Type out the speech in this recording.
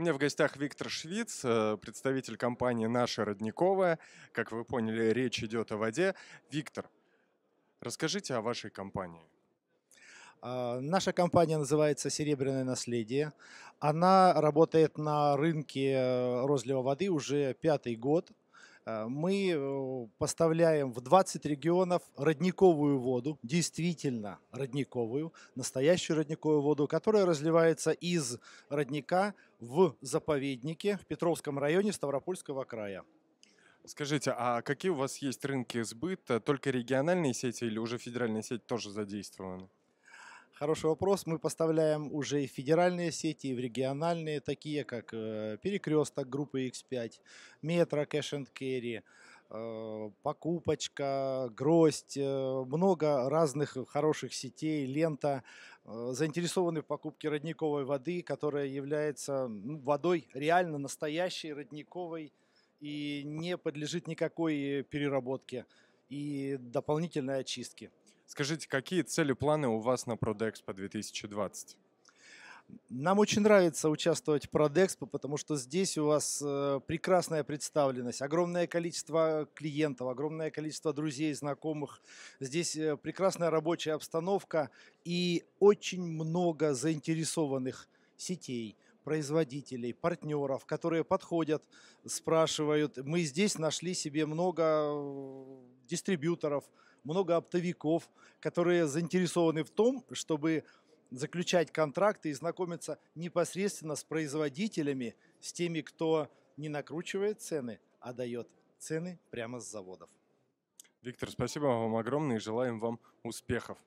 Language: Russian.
У меня в гостях Виктор Швиц, э, представитель компании «Наша Родниковая». Как вы поняли, речь идет о воде. Виктор, расскажите о вашей компании. А, наша компания называется «Серебряное наследие». Она работает на рынке э, розлива воды уже пятый год. Э, мы э, поставляем в 20 регионов родниковую воду, действительно родниковую, настоящую родниковую воду, которая разливается из родника в заповеднике в Петровском районе Ставропольского края. Скажите, а какие у вас есть рынки сбыта? Только региональные сети или уже федеральные сети тоже задействованы? Хороший вопрос. Мы поставляем уже и в федеральные сети, и в региональные, такие как э, Перекресток группы X5, Метро, Cash and Carry, Покупочка, Гроздь, э, много разных хороших сетей, лента, э, заинтересованы в покупке родниковой воды, которая является ну, водой реально настоящей родниковой и не подлежит никакой переработке и дополнительной очистке. Скажите, какие цели, планы у вас на Продэкспо 2020? Нам очень нравится участвовать в Продекспо, потому что здесь у вас э, прекрасная представленность, огромное количество клиентов, огромное количество друзей, знакомых. Здесь э, прекрасная рабочая обстановка и очень много заинтересованных сетей производителей, партнеров, которые подходят, спрашивают. Мы здесь нашли себе много э, дистрибьюторов, много оптовиков, которые заинтересованы в том, чтобы заключать контракты и знакомиться непосредственно с производителями, с теми, кто не накручивает цены, а дает цены прямо с заводов. Виктор, спасибо вам огромное и желаем вам успехов.